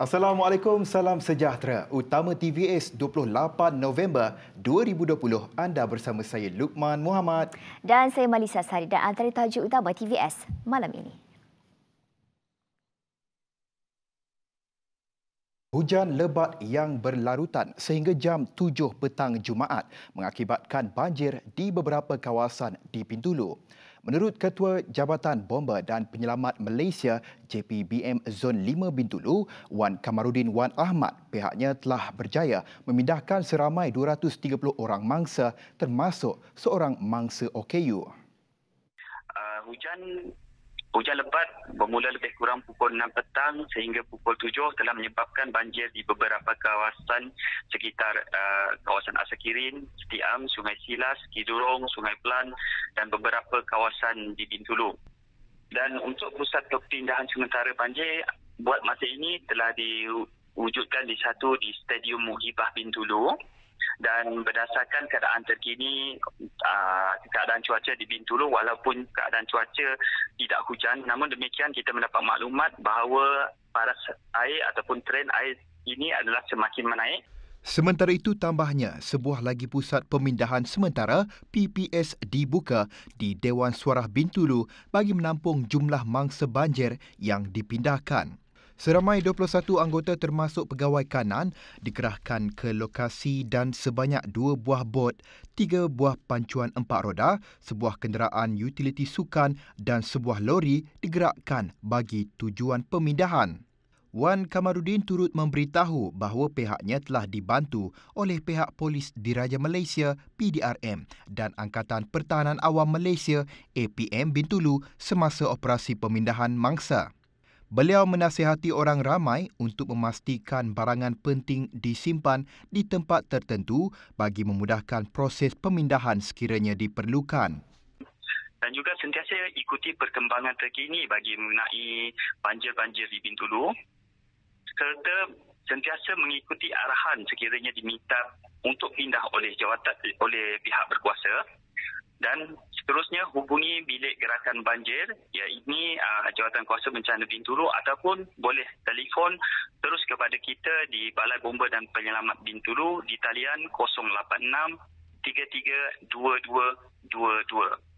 Assalamualaikum, salam sejahtera. Utama TVS 28 November 2020. Anda bersama saya Lukman Muhammad. Dan saya Malisa Sari dan antara tajuk utama TVS malam ini. Hujan lebat yang berlarutan sehingga jam 7 petang Jumaat mengakibatkan banjir di beberapa kawasan di Pintulu. Menurut Ketua Jabatan Bomba dan Penyelamat Malaysia JPBM Zon 5 Bintulu, Wan Kamarudin Wan Ahmad, pihaknya telah berjaya memindahkan seramai 230 orang mangsa termasuk seorang mangsa OKU. Uh, hujan Hujan lebat bermula lebih kurang pukul 6 petang sehingga pukul 7 telah menyebabkan banjir di beberapa kawasan sekitar uh, kawasan Asakirin, Setiam, Sungai Silas, Kidurong, Sungai Pelan dan beberapa kawasan di Bintulu. Dan untuk pusat kepindahan sementara banjir buat masa ini telah diwujudkan di satu di Stadium Muhibah Bintulu dan berdasarkan keadaan terkini uh, keadaan cuaca di Bintulu walaupun keadaan cuaca tidak hujan namun demikian kita mendapat maklumat bahawa paras air ataupun tren air ini adalah semakin menaik Sementara itu tambahnya sebuah lagi pusat pemindahan sementara PPS dibuka di Dewan Suara Bintulu bagi menampung jumlah mangsa banjir yang dipindahkan Seramai 21 anggota termasuk pegawai kanan dikerahkan ke lokasi dan sebanyak dua buah bot, tiga buah pancuan empat roda, sebuah kenderaan utiliti sukan dan sebuah lori digerakkan bagi tujuan pemindahan. Wan Kamarudin turut memberitahu bahawa pihaknya telah dibantu oleh pihak polis Diraja Malaysia PDRM dan Angkatan Pertahanan Awam Malaysia APM Bintulu semasa operasi pemindahan mangsa. Beliau menasihati orang ramai untuk memastikan barangan penting disimpan di tempat tertentu bagi memudahkan proses pemindahan sekiranya diperlukan. Dan juga sentiasa ikuti perkembangan terkini bagi mengenai banjir-banjir di Bintulu serta sentiasa mengikuti arahan sekiranya diminta untuk pindah oleh jawatan oleh pihak berkuasa dan seterusnya hubungi bilik gerakan banjir ya ini uh, jawatan kuasa bencana Bintulu ataupun boleh telefon terus kepada kita di Balai Bomba dan Penyelamat Bintulu di talian 086 3322 22.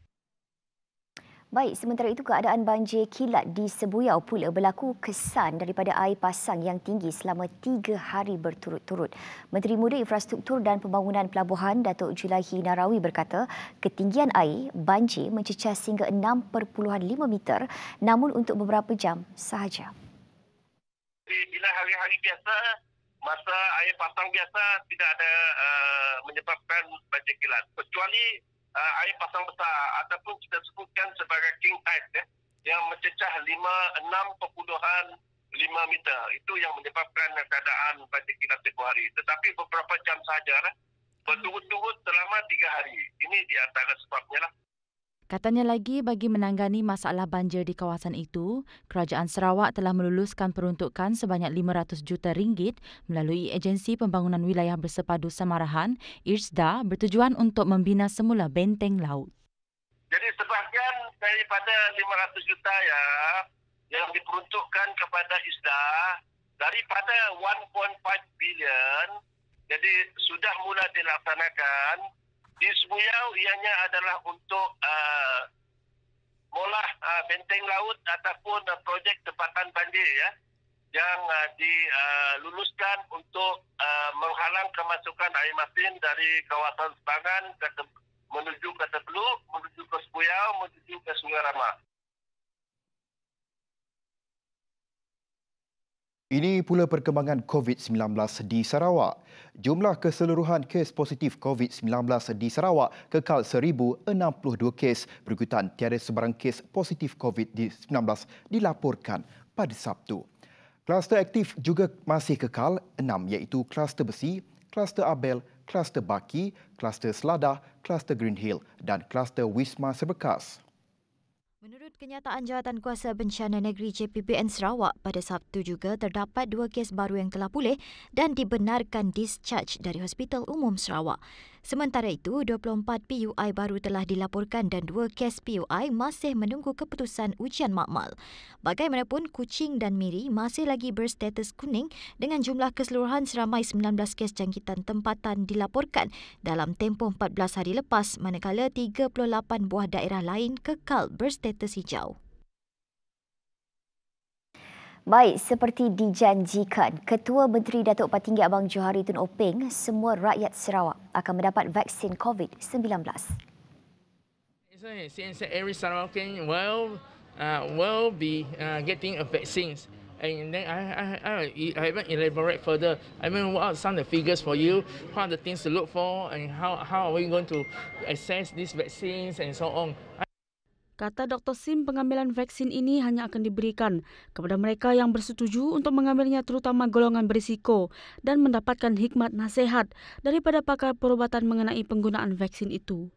Baik, sementara itu keadaan banjir kilat di Sebuyau pula berlaku kesan daripada air pasang yang tinggi selama tiga hari berturut-turut. Menteri Muda Infrastruktur dan Pembangunan Pelabuhan Datuk Julahi Narawi berkata ketinggian air banjir mencecah sehingga 6.5 meter namun untuk beberapa jam sahaja. Bila hari-hari biasa, masa air pasang biasa tidak ada uh, menyebabkan banjir kilat. Kecuali uh, air pasang besar ataupun kita sebutkan sebagai king tide ya, yang mencecah 5.6.5 meter. Itu yang menyebabkan keadaan banjir kita sebuah hari. Tetapi beberapa jam sahaja eh, berturut-turut selama tiga hari. Ini di antara sebabnya lah. Katanya lagi bagi menangani masalah banjir di kawasan itu, Kerajaan Sarawak telah meluluskan peruntukan sebanyak 500 juta ringgit melalui Agensi Pembangunan Wilayah Bersepadu Samarahan, IRSDA, bertujuan untuk membina semula benteng laut. Jadi sebahagian daripada 500 juta ya yang diperuntukkan kepada IRSDA daripada 1.5 bilion jadi sudah mula dilaksanakan di disbuyau ianya adalah untuk uh, molah uh, benteng laut ataupun uh, projek tempatan banjir ya yang uh, diluluskan uh, untuk uh, menghalang kemasukan air masin dari kawasan Sepangan ke menuju ke Tebeluk, menuju ke Sepuyau, menuju ke Sungai Rama. Ini pula perkembangan COVID-19 di Sarawak jumlah keseluruhan kes positif COVID-19 di Sarawak kekal 1,062 kes berikutan tiada sebarang kes positif COVID-19 dilaporkan pada Sabtu. Kluster aktif juga masih kekal, enam iaitu kluster besi, kluster abel, kluster baki, kluster seladah, kluster Green Hill dan kluster Wisma Serbekas kenyataan Jawatan Kuasa Bencana Negeri JPBN Sarawak pada Sabtu juga terdapat dua kes baru yang telah pulih dan dibenarkan discharge dari Hospital Umum Sarawak. Sementara itu, 24 PUI baru telah dilaporkan dan dua kes PUI masih menunggu keputusan ujian makmal. Bagaimanapun, kucing dan miri masih lagi berstatus kuning dengan jumlah keseluruhan seramai 19 kes jangkitan tempatan dilaporkan dalam tempoh 14 hari lepas manakala 38 buah daerah lain kekal berstatus hijau. Baik, seperti dijanjikan, Ketua Menteri Datuk Patinggi Abang Johari Tun Openg, semua rakyat Sarawak akan mendapat vaksin COVID-19. Since every Sarawakian will uh, will be uh, getting a vaccines, and then I I I, I haven't elaborate further. I mean, what are some of the figures for you? What are the things to look for, and how how are we going to assess these vaccines and so on? I Kata Dr. Sim, pengambilan vaksin ini hanya akan diberikan kepada mereka yang bersetuju untuk mengambilnya terutama golongan berisiko dan mendapatkan hikmat nasihat daripada pakar perubatan mengenai penggunaan vaksin itu.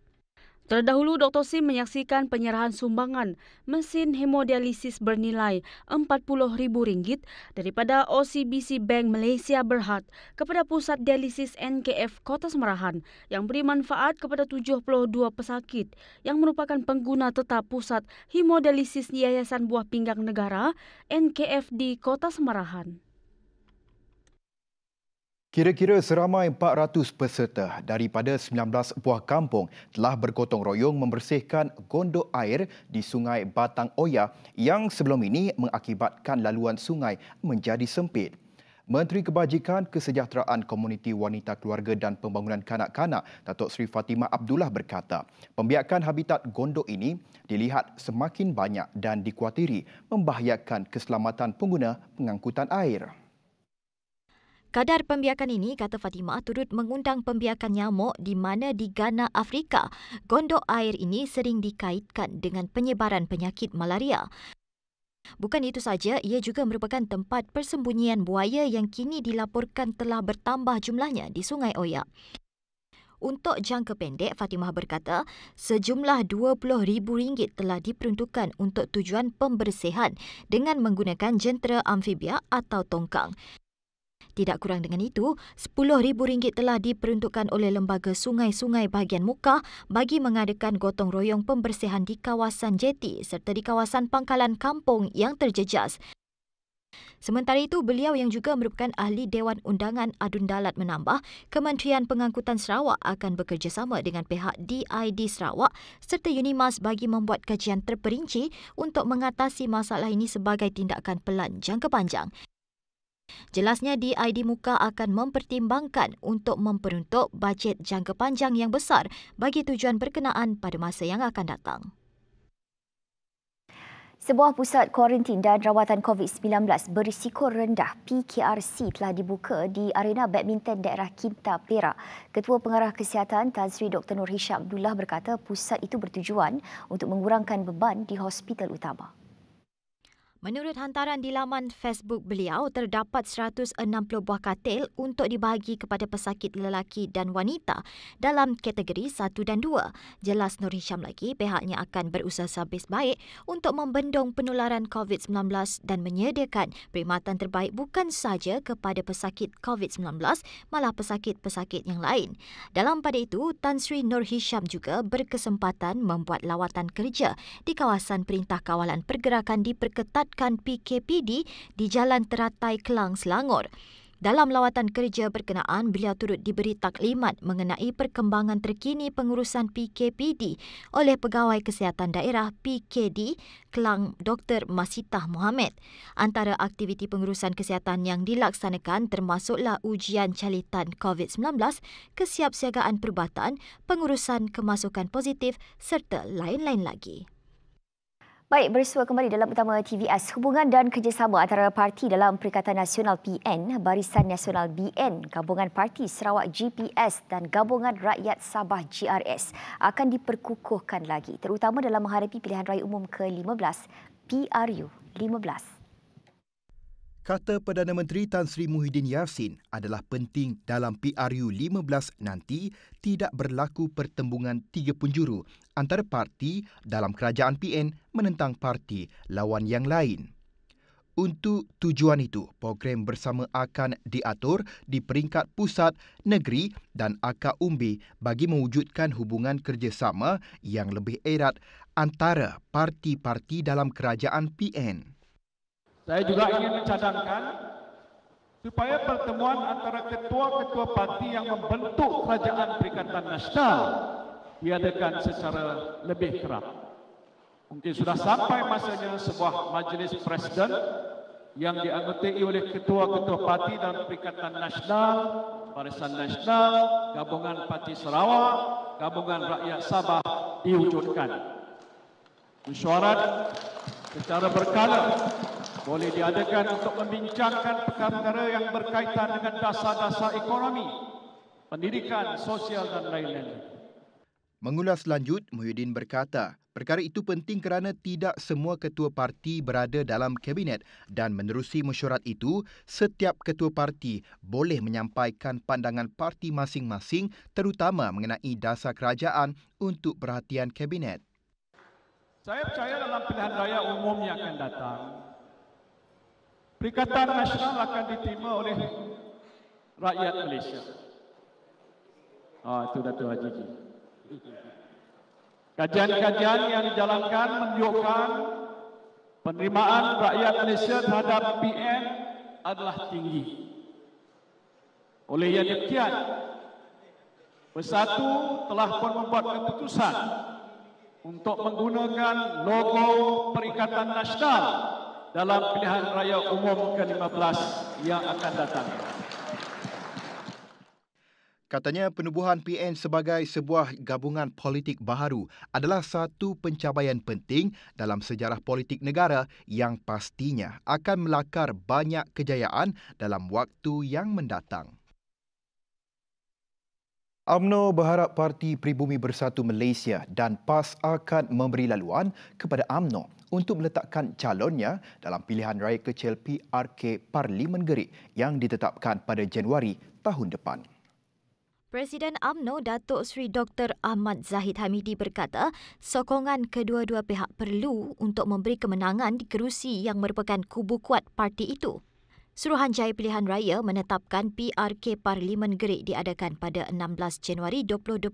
Terdahulu, Dr. Sim menyaksikan penyerahan sumbangan mesin hemodialisis bernilai RM40.000 daripada OCBC Bank Malaysia Berhad kepada Pusat Dialisis NKF Kota Semerahan yang beri manfaat kepada 72 pesakit yang merupakan pengguna tetap Pusat Hemodialisis Yayasan Buah Pinggang Negara NKF di Kota Semerahan. Kira-kira seramai 400 peserta daripada 19 buah kampung telah bergotong royong membersihkan gondok air di Sungai Batang Oya yang sebelum ini mengakibatkan laluan sungai menjadi sempit. Menteri Kebajikan Kesejahteraan Komuniti Wanita Keluarga dan Pembangunan Kanak-Kanak Datuk Seri Fatimah Abdullah berkata, pembiakan habitat gondok ini dilihat semakin banyak dan dikuatiri membahayakan keselamatan pengguna pengangkutan air. Kadar pembiakan ini, kata Fatima, turut mengundang pembiakan nyamuk di mana di Ghana, Afrika. Gondok air ini sering dikaitkan dengan penyebaran penyakit malaria. Bukan itu saja, ia juga merupakan tempat persembunyian buaya yang kini dilaporkan telah bertambah jumlahnya di Sungai Oya. Untuk jangka pendek, Fatimah berkata, sejumlah RM20,000 telah diperuntukkan untuk tujuan pembersihan dengan menggunakan jentera amfibia atau tongkang. Tidak kurang dengan itu, rm ringgit telah diperuntukkan oleh Lembaga Sungai-Sungai Bahagian Muka bagi mengadakan gotong royong pembersihan di kawasan jeti serta di kawasan pangkalan kampung yang terjejas. Sementara itu, beliau yang juga merupakan ahli Dewan Undangan Adun Dalat menambah, Kementerian Pengangkutan Sarawak akan bekerjasama dengan pihak DID Sarawak serta Unimas bagi membuat kajian terperinci untuk mengatasi masalah ini sebagai tindakan pelan jangka panjang. Jelasnya di ID Muka akan mempertimbangkan untuk memperuntuk bajet jangka panjang yang besar bagi tujuan berkenaan pada masa yang akan datang. Sebuah pusat kuarantin dan rawatan COVID-19 berisiko rendah PKRC telah dibuka di arena badminton daerah Kinta Perak. Ketua Pengarah Kesihatan Tan Sri Dr. Nur Hisham Abdullah berkata pusat itu bertujuan untuk mengurangkan beban di hospital utama. Menurut hantaran di laman Facebook beliau, terdapat 160 buah katil untuk dibagi kepada pesakit lelaki dan wanita dalam kategori 1 dan 2. Jelas Nur Hisham lagi, pihaknya akan berusaha sehabis baik untuk membendung penularan COVID-19 dan menyediakan perkhidmatan terbaik bukan sahaja kepada pesakit COVID-19, malah pesakit-pesakit yang lain. Dalam pada itu, Tan Sri Nur Hisham juga berkesempatan membuat lawatan kerja di kawasan Perintah Kawalan Pergerakan diperketat melibatkan PKPD di Jalan Teratai Kelang Selangor. Dalam lawatan kerja berkenaan, beliau turut diberi taklimat mengenai perkembangan terkini pengurusan PKPD oleh Pegawai Kesihatan Daerah PKD Kelang Dr. Masitah Mohamed. Antara aktiviti pengurusan kesihatan yang dilaksanakan termasuklah ujian calitan COVID-19, kesiapsiagaan perubatan, pengurusan kemasukan positif serta lain-lain lagi. Baik, bersua kembali dalam utama TVS. Hubungan dan kerjasama antara parti dalam Perikatan Nasional PN, Barisan Nasional BN, Gabungan Parti Sarawak GPS dan Gabungan Rakyat Sabah GRS akan diperkukuhkan lagi terutama dalam menghadapi pilihan raya umum ke-15 PRU 15 kata Perdana Menteri Tan Sri Muhyiddin Yassin adalah penting dalam PRU 15 nanti tidak berlaku pertembungan tiga penjuru antara parti dalam kerajaan PN menentang parti lawan yang lain. Untuk tujuan itu, program bersama akan diatur di peringkat pusat, negeri dan akar umbi bagi mewujudkan hubungan kerjasama yang lebih erat antara parti-parti dalam kerajaan PN. Saya juga ingin mencadangkan supaya pertemuan antara ketua-ketua parti yang membentuk kerajaan perikatan nasional diadakan secara lebih kerap. Mungkin sudah sampai masanya sebuah majlis presiden yang dianggotai oleh ketua-ketua parti dan perikatan nasional, barisan nasional, gabungan parti Sarawak, gabungan rakyat Sabah diwujudkan. Mesyuarat secara berkala boleh diadakan untuk membincangkan perkara-perkara yang berkaitan dengan dasar-dasar ekonomi, pendidikan, sosial dan lain-lain. Mengulas lanjut, Muhyiddin berkata, perkara itu penting kerana tidak semua ketua parti berada dalam kabinet dan menerusi mesyuarat itu, setiap ketua parti boleh menyampaikan pandangan parti masing-masing terutama mengenai dasar kerajaan untuk perhatian kabinet. Saya percaya dalam pilihan raya umum yang akan datang, Perikatan Nasional akan diterima oleh rakyat Malaysia. Ah, itu Dato' Haji. Kajian-kajian yang dijalankan menunjukkan penerimaan rakyat Malaysia terhadap PN adalah tinggi. Oleh yang demikian, Bersatu telah pun membuat keputusan untuk menggunakan logo Perikatan Nasional dalam pilihan raya umum ke-15 yang akan datang. Katanya penubuhan PN sebagai sebuah gabungan politik baharu adalah satu pencapaian penting dalam sejarah politik negara yang pastinya akan melakar banyak kejayaan dalam waktu yang mendatang. UMNO berharap Parti Pribumi Bersatu Malaysia dan PAS akan memberi laluan kepada UMNO untuk meletakkan calonnya dalam pilihan raya kecil PRK Parlimen Gerik yang ditetapkan pada Januari tahun depan. Presiden AMNO Datuk Seri Dr. Ahmad Zahid Hamidi berkata, sokongan kedua-dua pihak perlu untuk memberi kemenangan di kerusi yang merupakan kubu kuat parti itu. Suruhanjaya Pilihan Raya menetapkan PRK Parlimen Gerik diadakan pada 16 Januari 2021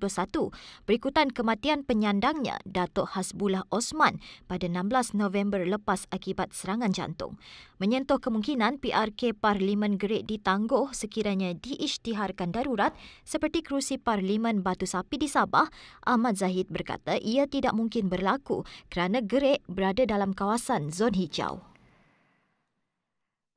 berikutan kematian penyandangnya Datuk Hasbullah Osman pada 16 November lepas akibat serangan jantung. Menyentuh kemungkinan PRK Parlimen Gerik ditangguh sekiranya diisytiharkan darurat seperti kerusi Parlimen Batu Sapi di Sabah, Ahmad Zahid berkata ia tidak mungkin berlaku kerana Gerik berada dalam kawasan zon hijau.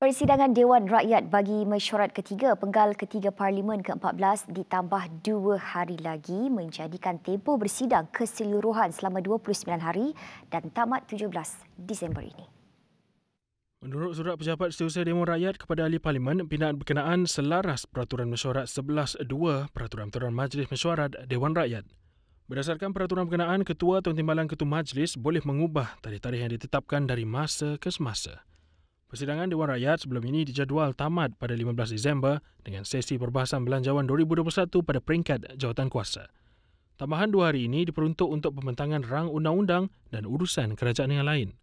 Persidangan Dewan Rakyat bagi mesyuarat ketiga penggal ketiga Parlimen ke-14 ditambah dua hari lagi menjadikan tempoh bersidang keseluruhan selama 29 hari dan tamat 17 Disember ini. Menurut surat pejabat setiausaha demo rakyat kepada ahli parlimen, pindaan berkenaan selaras peraturan mesyuarat 11.2 Peraturan-Peraturan Majlis Mesyuarat Dewan Rakyat. Berdasarkan peraturan berkenaan, Ketua atau Timbalan Ketua Majlis boleh mengubah tarikh-tarikh yang ditetapkan dari masa ke semasa. Persidangan Dewan Rakyat sebelum ini dijadual tamat pada 15 Disember dengan sesi perbahasan belanjawan 2021 pada peringkat jawatan kuasa. Tambahan dua hari ini diperuntuk untuk pembentangan rang undang-undang dan urusan kerajaan yang lain.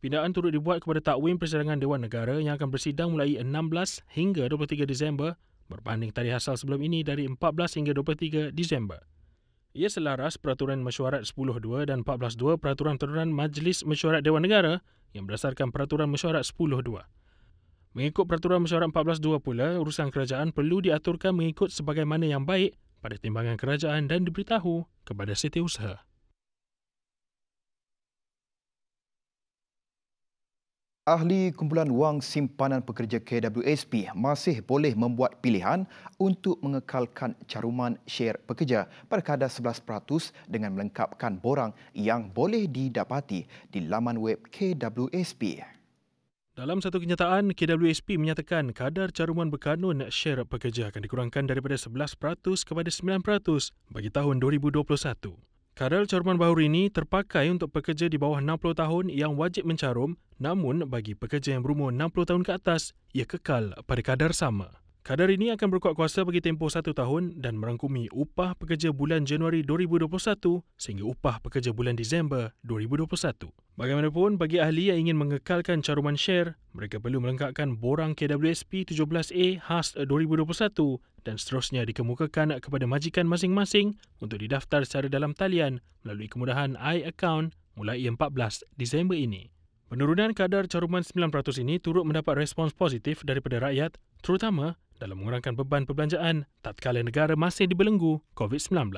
Pindaan turut dibuat kepada takwim persidangan Dewan Negara yang akan bersidang mulai 16 hingga 23 Disember berbanding tarikh asal sebelum ini dari 14 hingga 23 Disember. Ia selaras Peraturan Mesyuarat 10.2 dan 14.2 Peraturan Turunan Majlis Mesyuarat Dewan Negara yang berdasarkan Peraturan Mesyuarat 10.2. Mengikut Peraturan Mesyuarat 14.2 pula, urusan kerajaan perlu diaturkan mengikut sebagaimana yang baik pada timbangan kerajaan dan diberitahu kepada setiausaha. Ahli kumpulan wang simpanan pekerja KWSP masih boleh membuat pilihan untuk mengekalkan caruman share pekerja pada kadar 11% dengan melengkapkan borang yang boleh didapati di laman web KWSP. Dalam satu kenyataan, KWSP menyatakan kadar caruman berkanun share pekerja akan dikurangkan daripada 11% kepada 9% bagi tahun 2021. Kadal caruman bahuri ini terpakai untuk pekerja di bawah 60 tahun yang wajib mencarum namun bagi pekerja yang berumur 60 tahun ke atas ia kekal pada kadar sama. Kadar ini akan berkuat kuasa bagi tempoh satu tahun dan merangkumi upah pekerja bulan Januari 2021 sehingga upah pekerja bulan Disember 2021. Bagaimanapun, bagi ahli yang ingin mengekalkan caruman share, mereka perlu melengkapkan borang KWSP 17A khas 2021 dan seterusnya dikemukakan kepada majikan masing-masing untuk didaftar secara dalam talian melalui kemudahan iAccount mulai 14 Disember ini. Penurunan kadar caruman 9% ini turut mendapat respons positif daripada rakyat terutama dalam mengurangkan beban perbelanjaan tatkala negara masih dibelenggu COVID-19.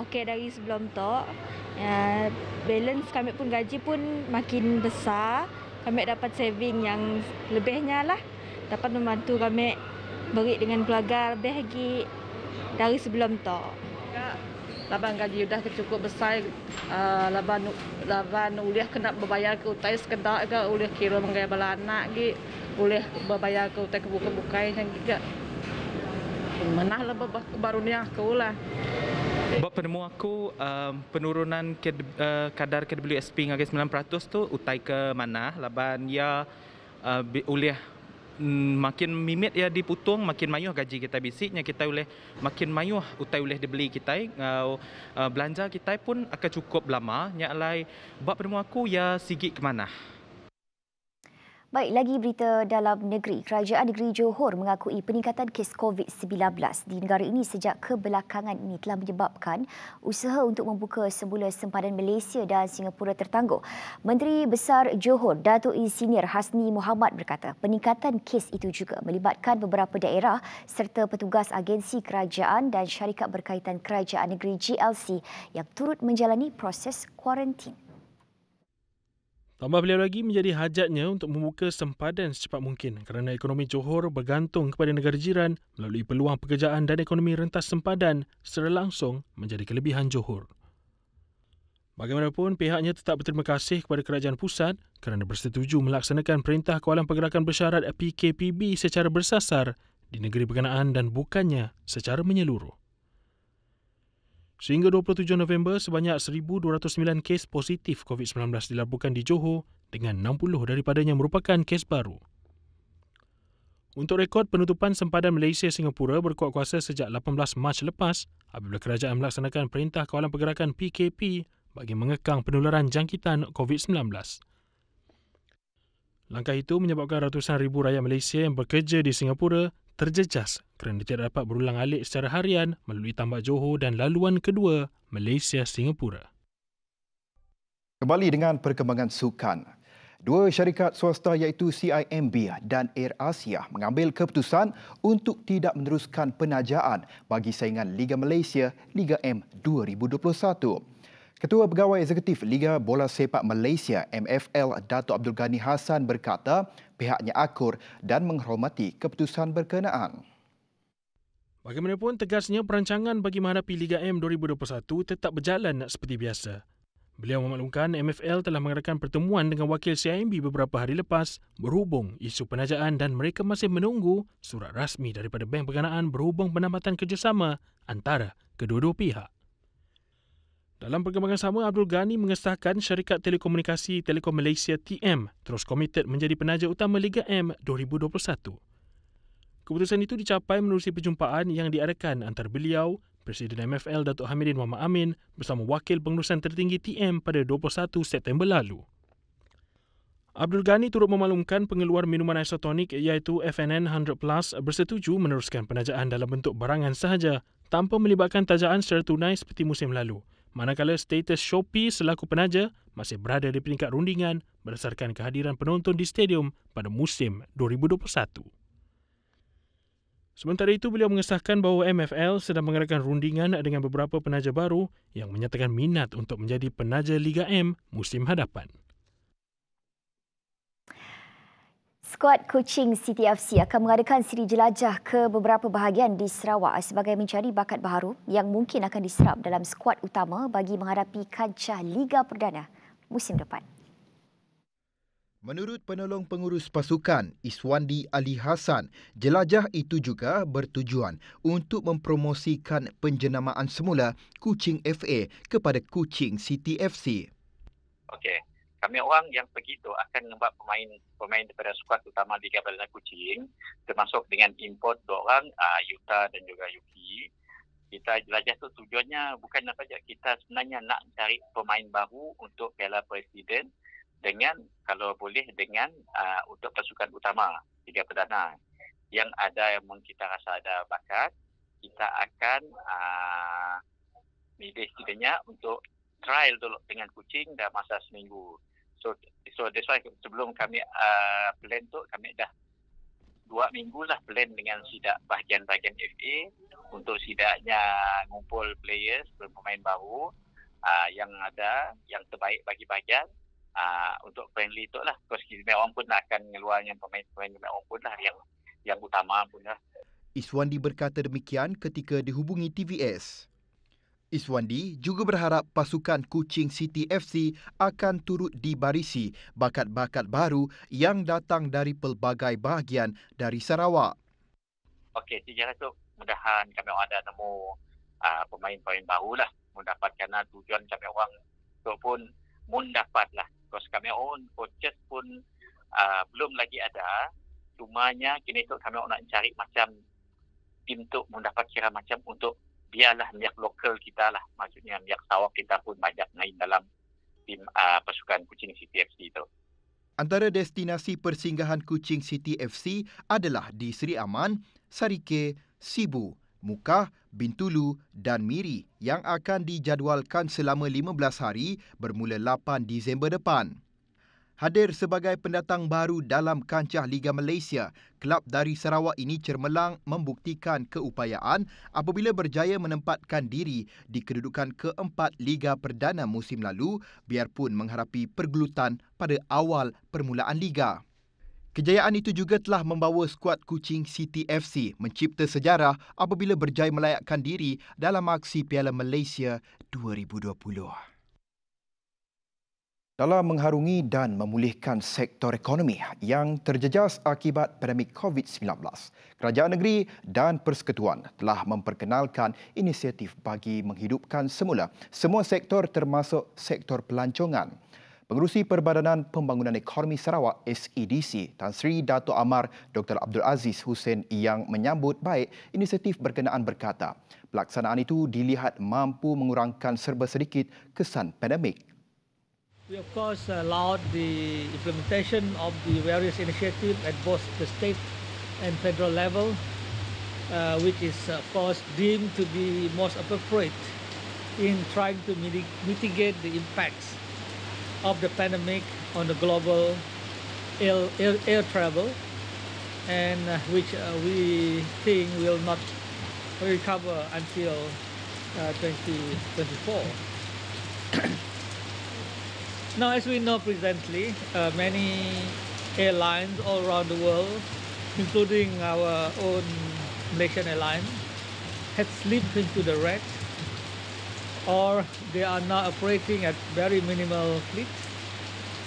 Okey dari sebelum tu, uh, balance kami pun gaji pun makin besar. Kami dapat saving yang lebihnya lah. Dapat membantu kami beri dengan keluarga lebih lagi dari sebelum tu laban gaji sudah cukup besar uh, laban laban uliah kena berbayar ke utai sekedar ke uliah kira mengaya bala anak ge uliah berbayar ke utai kebuka bukai yang juga. menah lah baru ni aku lah Bapak penemu aku um, penurunan ke, uh, kadar KWSP ngagai 9% tu utai ke mana laban ya uh, uliah Mm, makin mimit ya di putung, makin mayuh gaji kita bisiknya kita boleh makin mayuh utai boleh dibeli kita uh, uh, belanja kita pun akan cukup lama nya alai bab pertemuan aku ya sigi ke mana Baik, lagi berita dalam negeri. Kerajaan negeri Johor mengakui peningkatan kes COVID-19 di negara ini sejak kebelakangan ini telah menyebabkan usaha untuk membuka semula sempadan Malaysia dan Singapura tertangguh. Menteri Besar Johor, Datuk e. Insinyur Hasni Mohamad berkata, peningkatan kes itu juga melibatkan beberapa daerah serta petugas agensi kerajaan dan syarikat berkaitan kerajaan negeri GLC yang turut menjalani proses kuarantin. Tambah beliau lagi menjadi hajatnya untuk membuka sempadan secepat mungkin kerana ekonomi Johor bergantung kepada negara jiran melalui peluang pekerjaan dan ekonomi rentas sempadan secara langsung menjadi kelebihan Johor. Bagaimanapun, pihaknya tetap berterima kasih kepada kerajaan pusat kerana bersetuju melaksanakan Perintah Kualan Pergerakan Bersyarat PKPB secara bersasar di negeri berkenaan dan bukannya secara menyeluruh. Sehingga 27 November, sebanyak 1,209 kes positif COVID-19 dilaporkan di Johor dengan 60 daripadanya merupakan kes baru. Untuk rekod penutupan sempadan Malaysia-Singapura berkuat kuasa sejak 18 Mac lepas apabila kerajaan melaksanakan Perintah Kawalan Pergerakan PKP bagi mengekang penularan jangkitan COVID-19. Langkah itu menyebabkan ratusan ribu rakyat Malaysia yang bekerja di Singapura terjejas kerana tidak dapat berulang alik secara harian melalui tambak Johor dan laluan kedua Malaysia-Singapura. Kembali dengan perkembangan sukan. Dua syarikat swasta iaitu CIMB dan Air Asia mengambil keputusan untuk tidak meneruskan penajaan bagi saingan Liga Malaysia Liga M 2021. Ketua Pegawai Eksekutif Liga Bola Sepak Malaysia MFL Dato' Abdul Ghani Hassan berkata pihaknya akur dan menghormati keputusan berkenaan. Bagaimanapun tegasnya perancangan bagi menghadapi Liga M 2021 tetap berjalan seperti biasa. Beliau memaklumkan MFL telah mengadakan pertemuan dengan wakil CIMB beberapa hari lepas berhubung isu penajaan dan mereka masih menunggu surat rasmi daripada Bank Perkenaan berhubung penambatan kerjasama antara kedua-dua pihak. Dalam perkembangan sama, Abdul Ghani mengesahkan syarikat telekomunikasi Telekom Malaysia TM terus komited menjadi penaja utama Liga M 2021. Keputusan itu dicapai menerusi perjumpaan yang diadakan antara beliau, Presiden MFL Datuk Hamidin Muhammad Amin bersama Wakil Pengurusan Tertinggi TM pada 21 September lalu. Abdul Ghani turut memaklumkan pengeluar minuman isotonik iaitu FNN 100 Plus bersetuju meneruskan penajaan dalam bentuk barangan sahaja tanpa melibatkan tajaan secara tunai seperti musim lalu manakala status Shopee selaku penaja masih berada di peringkat rundingan berdasarkan kehadiran penonton di stadium pada musim 2021. Sementara itu, beliau mengesahkan bahawa MFL sedang mengadakan rundingan dengan beberapa penaja baru yang menyatakan minat untuk menjadi penaja Liga M musim hadapan. Skuad Kuching CTFC akan mengadakan siri jelajah ke beberapa bahagian di Sarawak sebagai mencari bakat baru yang mungkin akan diserap dalam skuad utama bagi menghadapi kancah Liga Perdana musim depan. Menurut penolong pengurus pasukan Iswandi Ali Hasan, jelajah itu juga bertujuan untuk mempromosikan penjenamaan semula Kuching FA kepada Kuching City FC. Okey, kami orang yang begitu akan membuat pemain pemain daripada skuad utama di Kabupaten Kuching termasuk dengan import dua orang uh, Yuta dan juga Yuki kita jelajah tu tujuannya bukan apa saja kita sebenarnya nak cari pemain baru untuk Piala Presiden dengan kalau boleh dengan uh, untuk pasukan utama tiga perdana yang ada yang mungkin kita rasa ada bakat kita akan uh, milih untuk trial dulu dengan kucing dalam masa seminggu. So, so that's why sebelum kami uh, plan tu, kami dah dua minggu lah plan dengan sidak bahagian-bahagian FA untuk sidaknya ngumpul players, pemain baru uh, yang ada, yang terbaik bagi bahagian uh, untuk friendly tu lah. Because kita memang pun akan ngeluarnya pemain-pemain memang pun lah yang, yang utama pun lah. Iswandi berkata demikian ketika dihubungi TVS. Iswandi juga berharap pasukan Kuching City FC akan turut dibarisi bakat-bakat baru yang datang dari pelbagai bahagian dari Sarawak. Okey, sejak itu mudahan kami ada nemu ah, pemain-pemain baru lah. Mendapatkan ah, tujuan kami orang itu pun mendapat lah. Kos kami orang coaches pun uh, belum lagi ada. Cumanya kini itu kami nak cari macam tim untuk mendapat kira macam untuk biarlah miak lokal kita lah maksudnya miak sawah kita pun banyak naik dalam tim uh, pasukan kucing City FC itu. Antara destinasi persinggahan kucing City FC adalah di Seri Aman, Sarike, Sibu, Mukah, Bintulu dan Miri yang akan dijadualkan selama 15 hari bermula 8 Disember depan. Hadir sebagai pendatang baru dalam kancah Liga Malaysia, kelab dari Sarawak ini cermelang membuktikan keupayaan apabila berjaya menempatkan diri di kedudukan keempat Liga Perdana musim lalu biarpun mengharapi pergelutan pada awal permulaan Liga. Kejayaan itu juga telah membawa skuad Kuching City FC mencipta sejarah apabila berjaya melayakkan diri dalam aksi Piala Malaysia 2020. Dalam mengharungi dan memulihkan sektor ekonomi yang terjejas akibat pandemik COVID-19, Kerajaan Negeri dan Persekutuan telah memperkenalkan inisiatif bagi menghidupkan semula semua sektor termasuk sektor pelancongan. Pengurusi Perbadanan Pembangunan Ekonomi Sarawak SEDC Tan Sri Dato' Amar Dr. Abdul Aziz Hussein yang menyambut baik inisiatif berkenaan berkata, pelaksanaan itu dilihat mampu mengurangkan serba sedikit kesan pandemik. We of course allowed the implementation of the various initiatives at both the state and federal level, uh, which is of course deemed to be most appropriate in trying to mitigate the impacts of the pandemic on the global air, air, air travel and uh, which uh, we think will not recover until uh, 2024. Now, as we know presently, uh, many airlines all around the world, including our own Malaysian airline, had slipped into the red or they are now operating at very minimal fleet.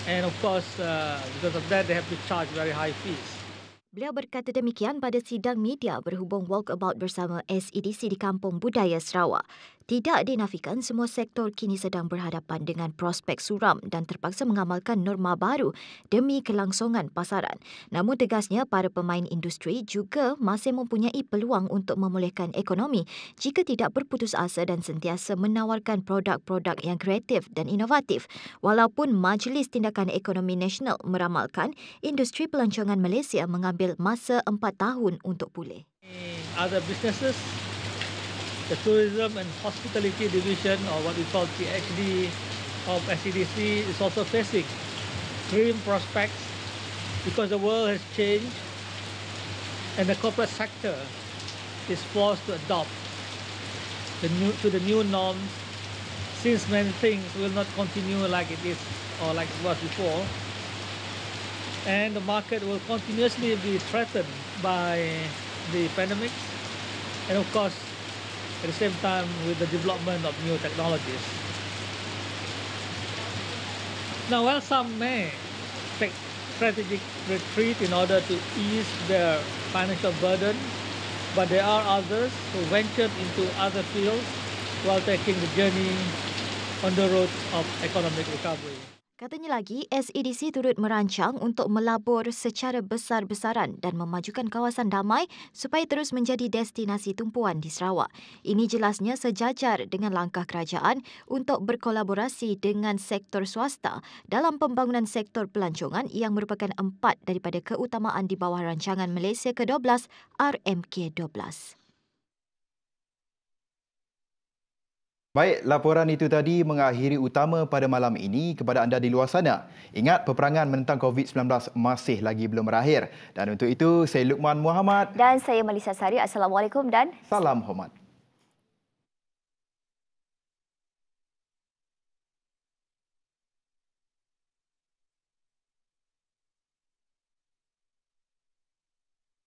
And of course, uh, because of that, they have to charge very high fees. Beliau berkata demikian pada sidang media berhubung walkabout bersama SEDC di Kampung Budaya Sarawak. Tidak dinafikan semua sektor kini sedang berhadapan dengan prospek suram dan terpaksa mengamalkan norma baru demi kelangsungan pasaran. Namun tegasnya para pemain industri juga masih mempunyai peluang untuk memulihkan ekonomi jika tidak berputus asa dan sentiasa menawarkan produk-produk yang kreatif dan inovatif. Walaupun Majlis Tindakan Ekonomi Nasional meramalkan industri pelancongan Malaysia mengambil masa 4 tahun untuk pulih. Other businesses the Tourism and Hospitality Division, or what we call THD, of SCDC is also facing grim prospects because the world has changed and the corporate sector is forced to adopt the new, to the new norms since many things will not continue like it is or like it was before and the market will continuously be threatened by the pandemics and of course at the same time, with the development of new technologies. Now, while some may take strategic retreat in order to ease their financial burden, but there are others who ventured into other fields while taking the journey on the road of economic recovery. Katanya lagi, SEDC turut merancang untuk melabur secara besar-besaran dan memajukan kawasan damai supaya terus menjadi destinasi tumpuan di Sarawak. Ini jelasnya sejajar dengan langkah kerajaan untuk berkolaborasi dengan sektor swasta dalam pembangunan sektor pelancongan yang merupakan empat daripada keutamaan di bawah rancangan Malaysia ke-12 RMK-12. Baik, laporan itu tadi mengakhiri utama pada malam ini kepada anda di luar sana. Ingat, peperangan menentang COVID-19 masih lagi belum berakhir. Dan untuk itu, saya Lukman Muhammad. Dan saya Melissa Sari. Assalamualaikum dan... Salam hormat.